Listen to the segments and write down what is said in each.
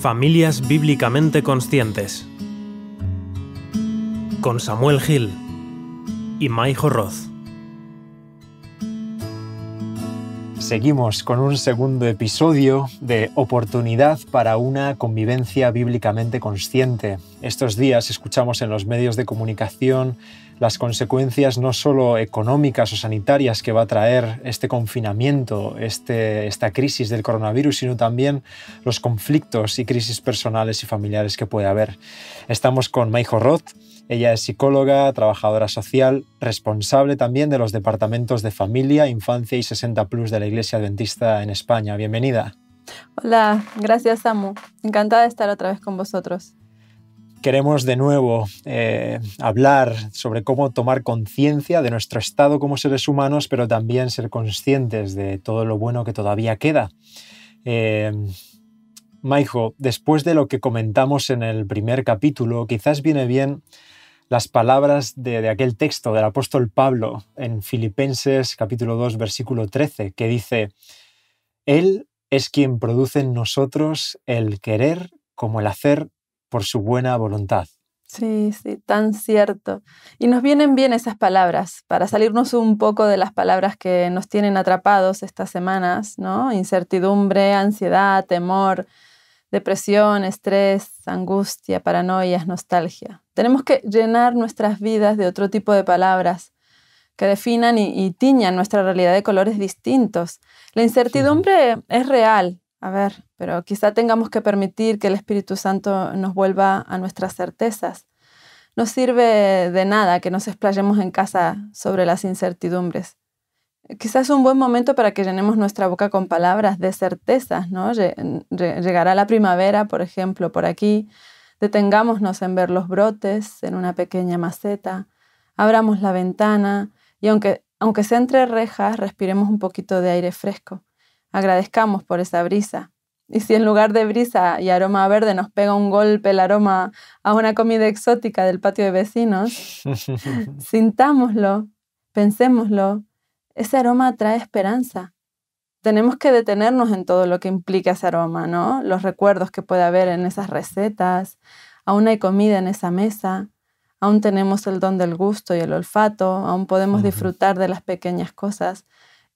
Familias Bíblicamente Conscientes con Samuel Gil y Mai Roth. Seguimos con un segundo episodio de Oportunidad para una convivencia bíblicamente consciente. Estos días escuchamos en los medios de comunicación las consecuencias no solo económicas o sanitarias que va a traer este confinamiento, este, esta crisis del coronavirus, sino también los conflictos y crisis personales y familiares que puede haber. Estamos con Maijo Roth ella es psicóloga, trabajadora social, responsable también de los departamentos de familia, infancia y 60 plus de la Iglesia Adventista en España. Bienvenida. Hola, gracias Samu. Encantada de estar otra vez con vosotros. Queremos de nuevo eh, hablar sobre cómo tomar conciencia de nuestro estado como seres humanos, pero también ser conscientes de todo lo bueno que todavía queda. Eh, Maijo, después de lo que comentamos en el primer capítulo, quizás viene bien las palabras de, aquel texto del apóstol Pablo en Filipenses capítulo 2 versículo 13, que dice, Él es quien produce en nosotros el querer como el hacer por su buena voluntad. Sí, sí, tan cierto. Y nos vienen bien esas palabras para salirnos un poco de las palabras que nos tienen atrapados estas semanas, ¿no? Incertidumbre, ansiedad, temor, Depresión, estrés, angustia, paranoias, nostalgia. Tenemos que llenar nuestras vidas de otro tipo de palabras que definan y, tiñan nuestra realidad de colores distintos. La incertidumbre es real, a ver, pero quizá tengamos que permitir que el Espíritu Santo nos vuelva a nuestras certezas. No sirve de nada que nos explayemos en casa sobre las incertidumbres quizás es un buen momento para que llenemos nuestra boca con palabras de certezas, ¿no? Llegará la primavera, por ejemplo, por aquí. Detengámonos en ver los brotes en una pequeña maceta. Abramos la ventana y aunque, aunque sea entre rejas, respiremos un poquito de aire fresco. Agradezcamos por esa brisa. Y si en lugar de brisa y aroma verde nos pega un golpe el aroma a una comida exótica del patio de vecinos, sintámoslo, pensémoslo, ese aroma trae esperanza. Tenemos que detenernos en todo lo que implica ese aroma, ¿no? Los recuerdos que puede haber en esas recetas, aún hay comida en esa mesa, aún tenemos el don del gusto y el olfato, aún podemos disfrutar de las pequeñas cosas.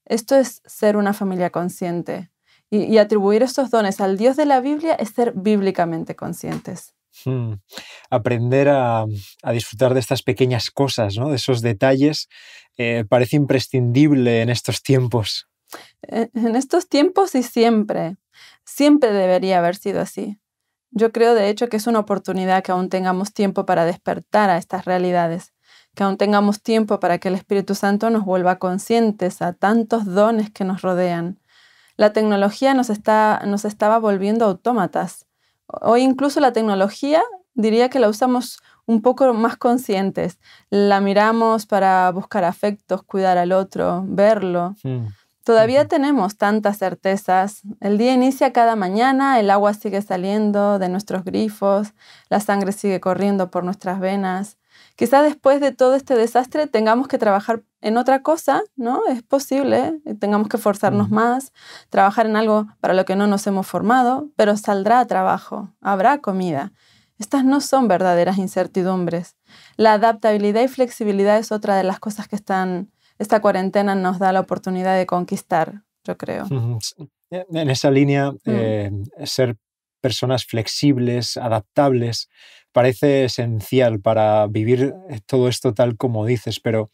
Esto es ser una familia consciente. Y, y atribuir estos dones al Dios de la Biblia es ser bíblicamente conscientes. Hmm. Aprender a, disfrutar de estas pequeñas cosas, de esos detalles, eh, parece imprescindible en estos tiempos. E, en estos tiempos y siempre, siempre debería haber sido así. Yo creo de hecho que es una oportunidad que aún tengamos tiempo para despertar a estas realidades, que aún tengamos tiempo para que el Espíritu Santo nos vuelva conscientes a tantos dones que nos rodean. La tecnología nos, está, nos estaba volviendo autómatas Hoy incluso la tecnología diría que la usamos un poco más conscientes. La miramos para buscar afectos, cuidar al otro, verlo. Todavía tenemos tantas certezas. El día inicia cada mañana, el agua sigue saliendo de nuestros grifos, la sangre sigue corriendo por nuestras venas. Quizás después de todo este desastre tengamos que trabajar en otra cosa, ¿no? Es posible, eh, tengamos que forzarnos más, trabajar en algo para lo que no nos hemos formado, pero saldrá trabajo, habrá comida. Estas no son verdaderas incertidumbres. La adaptabilidad y flexibilidad es otra de las cosas que están, esta cuarentena nos da la oportunidad de conquistar, yo creo. En esa línea, mm. eh, ser personas flexibles, adaptables, parece esencial para vivir todo esto tal como dices, pero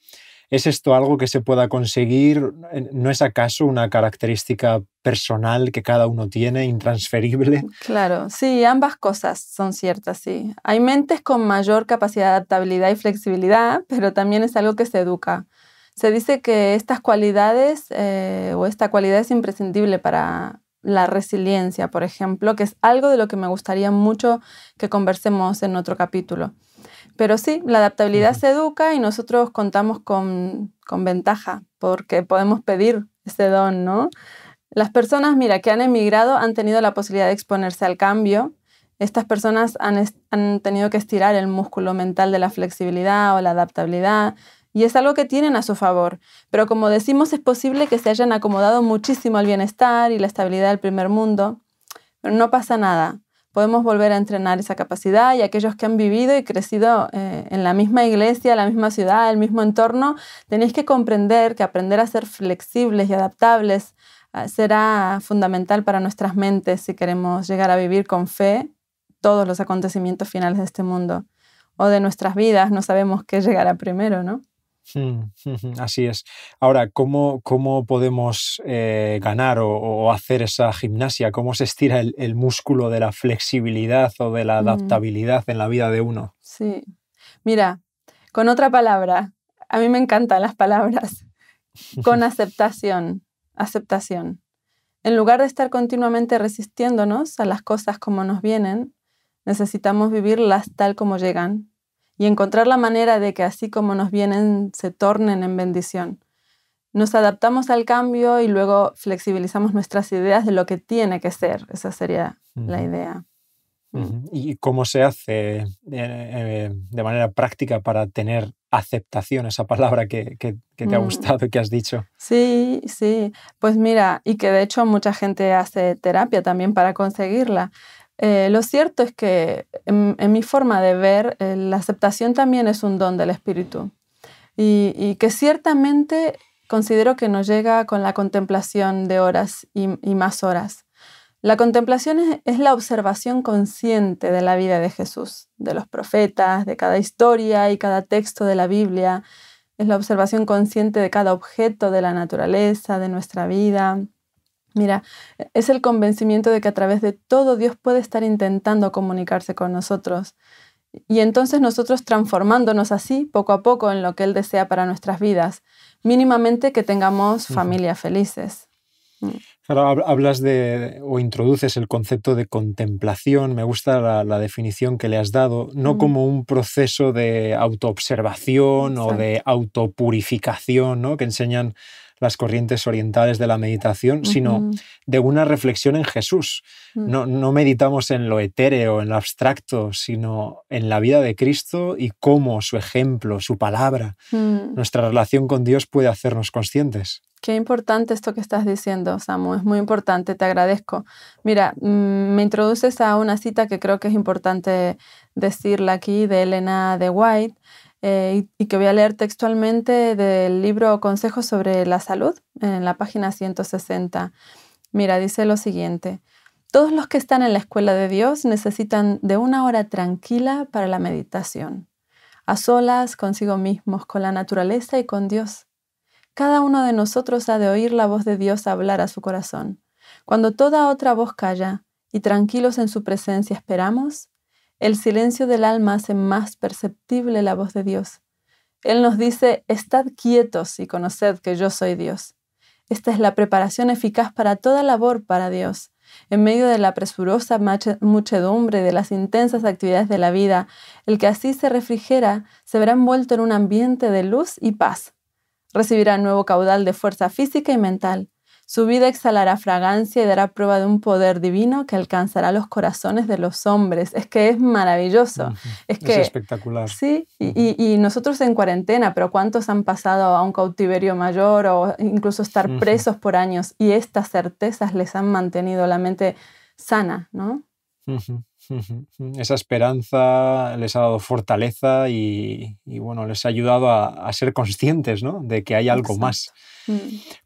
¿es esto algo que se pueda conseguir? ¿No es acaso una característica personal que cada uno tiene, intransferible? Mm, claro, sí, ambas cosas son ciertas, sí. Hay mentes con mayor capacidad de adaptabilidad y flexibilidad, pero también es algo que se educa. Se dice que estas cualidades eh, o esta cualidad es imprescindible para la resiliencia, por ejemplo, que es algo de lo que me gustaría mucho que conversemos en otro capítulo. Pero sí, la adaptabilidad se educa y nosotros contamos con, ventaja porque podemos pedir ese don, ¿no? Las personas, mira, que han emigrado han tenido la posibilidad de exponerse al cambio. Estas personas han tenido que estirar el músculo mental de la flexibilidad o la adaptabilidad, y es algo que tienen a su favor, pero como decimos es posible que se hayan acomodado muchísimo al bienestar y la estabilidad del primer mundo, pero no pasa nada. Podemos volver a entrenar esa capacidad y aquellos que han vivido y crecido eh, en la misma iglesia, la misma ciudad, el mismo entorno, tenéis que comprender que aprender a ser flexibles y adaptables ah, será fundamental para nuestras mentes si queremos llegar a vivir con fe todos los acontecimientos finales de este mundo o de nuestras vidas, no sabemos qué llegará primero, ¿no? Mm, así es. Ahora, ¿cómo, cómo podemos eh, ganar o, hacer esa gimnasia? ¿Cómo se estira el, el, músculo de la flexibilidad o de la adaptabilidad en la vida de uno? Sí. Mira, con otra palabra, a mí me encantan las palabras, con aceptación, aceptación. En lugar de estar continuamente resistiéndonos a las cosas como nos vienen, necesitamos vivirlas tal como llegan, y encontrar la manera de que así como nos vienen, se tornen en bendición. Nos adaptamos al cambio y luego flexibilizamos nuestras ideas de lo que tiene que ser. Esa sería la idea. Mm. ¿Y cómo se hace eh, eh, de manera práctica para tener aceptación, esa palabra que, que te ha mm. gustado, y que has dicho? Sí, sí. Pues mira, y que de hecho mucha gente hace terapia también para conseguirla. Eh, lo cierto es que en, mi forma de ver, eh, la aceptación también es un don del espíritu y, que ciertamente considero que nos llega con la contemplación de horas y, más horas. La contemplación es, la observación consciente de la vida de Jesús, de los profetas, de cada historia y cada texto de la Biblia. Es la observación consciente de cada objeto de la naturaleza, de nuestra vida, Mira, e-, es el convencimiento de que a través de todo Dios puede estar intentando comunicarse con nosotros. Y entonces nosotros transformándonos así poco a poco en lo que Él desea para nuestras vidas, mínimamente que tengamos familias felices. Mm. hablas de o introduces el concepto de contemplación, me gusta la, definición que le has dado, no como un proceso de autoobservación o de autopurificación, que enseñan las corrientes orientales de la meditación, sino de una reflexión en Jesús. Mm. no, meditamos en lo etéreo, en lo abstracto, sino en la vida de Cristo y cómo su ejemplo, su palabra, mm. nuestra relación con Dios puede hacernos conscientes. Qué importante esto que estás diciendo, Samu, es muy importante, te agradezco. Mira, mm, me introduces a una cita que creo que es importante decirla aquí de Elena de White eh, y, que voy a leer textualmente del libro Consejos sobre la Salud, en la página 160. Mira, dice lo siguiente. Todos los que están en la escuela de Dios necesitan de una hora tranquila para la meditación, a solas, consigo mismos, con la naturaleza y con Dios. Cada uno de nosotros ha de oír la voz de Dios hablar a su corazón. Cuando toda otra voz calla y tranquilos en su presencia esperamos, el silencio del alma hace más perceptible la voz de Dios. Él nos dice, estad quietos y conoced que yo soy Dios. Esta es la preparación eficaz para toda labor para Dios. En medio de la presurosa muchedumbre de las intensas actividades de la vida, el que así se refrigera se verá envuelto en un ambiente de luz y paz. Recibirá nuevo caudal de fuerza física y mental. Su vida exhalará fragancia y dará prueba de un poder divino que alcanzará los corazones de los hombres. Es que es maravilloso. es, que, espectacular. Sí, y, nosotros en cuarentena, pero ¿cuántos han pasado a un cautiverio mayor o incluso estar presos por años y estas certezas les han mantenido la mente sana, ¿no? Esa esperanza les ha dado fortaleza y, bueno, les ha ayudado a, ser conscientes de que hay algo más. Mm.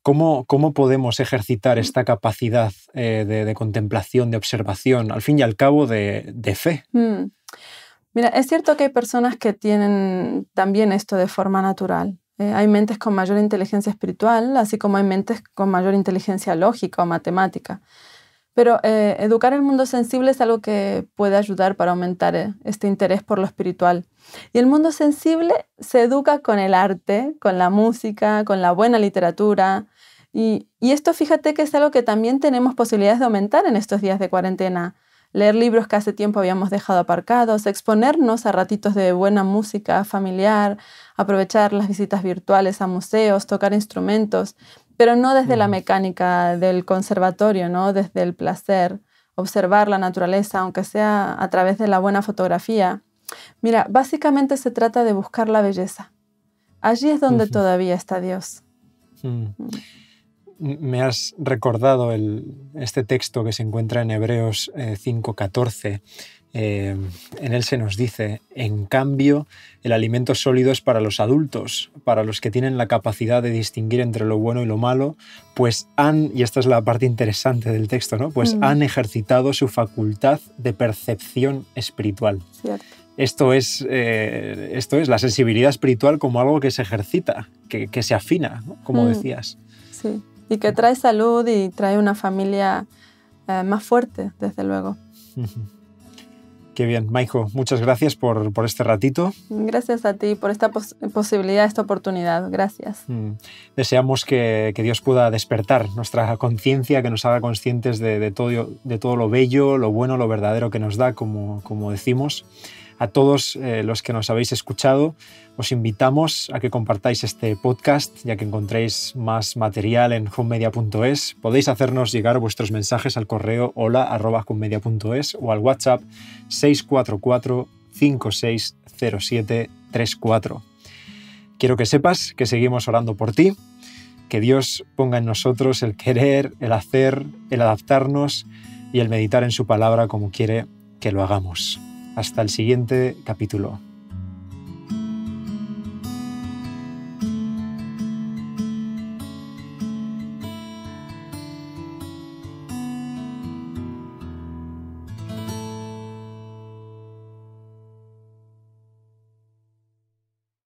¿Cómo, podemos ejercitar mm. esta capacidad eh, de, contemplación, de observación, al fin y al cabo de, fe? Mm. Mira, es cierto que hay personas que tienen también esto de forma natural. Eh, hay mentes con mayor inteligencia espiritual, así como hay mentes con mayor inteligencia lógica o matemática. Pero eh, educar el mundo sensible es algo que puede ayudar para aumentar eh, este interés por lo espiritual. Y el mundo sensible se educa con el arte, con la música, con la buena literatura. Y, y esto fíjate que es algo que también tenemos posibilidades de aumentar en estos días de cuarentena. Leer libros que hace tiempo habíamos dejado aparcados, exponernos a ratitos de buena música familiar, aprovechar las visitas virtuales a museos, tocar instrumentos pero no desde la mm. mecánica del conservatorio, ¿no? desde el placer, observar la naturaleza, aunque sea a través de la buena fotografía. Mira, básicamente se trata de buscar la belleza. Allí es donde todavía está Dios. Mm. Mm. Me has recordado el, este texto que se encuentra en Hebreos 5.14 eh, eh, en él se nos dice, en cambio, el alimento sólido es para los adultos, para los que tienen la capacidad de distinguir entre lo bueno y lo malo, pues han, y esta es la parte interesante del texto, ¿no? Pues mm. han ejercitado su facultad de percepción espiritual. Cierto. Esto es, eh, esto es la sensibilidad espiritual como algo que se ejercita, que, se afina, como mm. decías. Sí, y que trae salud y trae una familia eh, más fuerte, desde luego. Qué bien, Maijo, muchas gracias por, por, este ratito. Gracias a ti por esta posibilidad, esta oportunidad. Gracias. Mm. Deseamos que, que, Dios pueda despertar nuestra conciencia, que nos haga conscientes de, de, todo, de todo lo bello, lo bueno, lo verdadero que nos da, como, como decimos. A todos eh, los que nos habéis escuchado, os invitamos a que compartáis este podcast, ya que encontréis más material en homemedia.es. Podéis hacernos llegar vuestros mensajes al correo hola@commedia.es o al WhatsApp 644 560734. Quiero que sepas que seguimos orando por ti, que Dios ponga en nosotros el querer, el hacer, el adaptarnos y el meditar en su palabra como quiere que lo hagamos. Hasta el siguiente capítulo.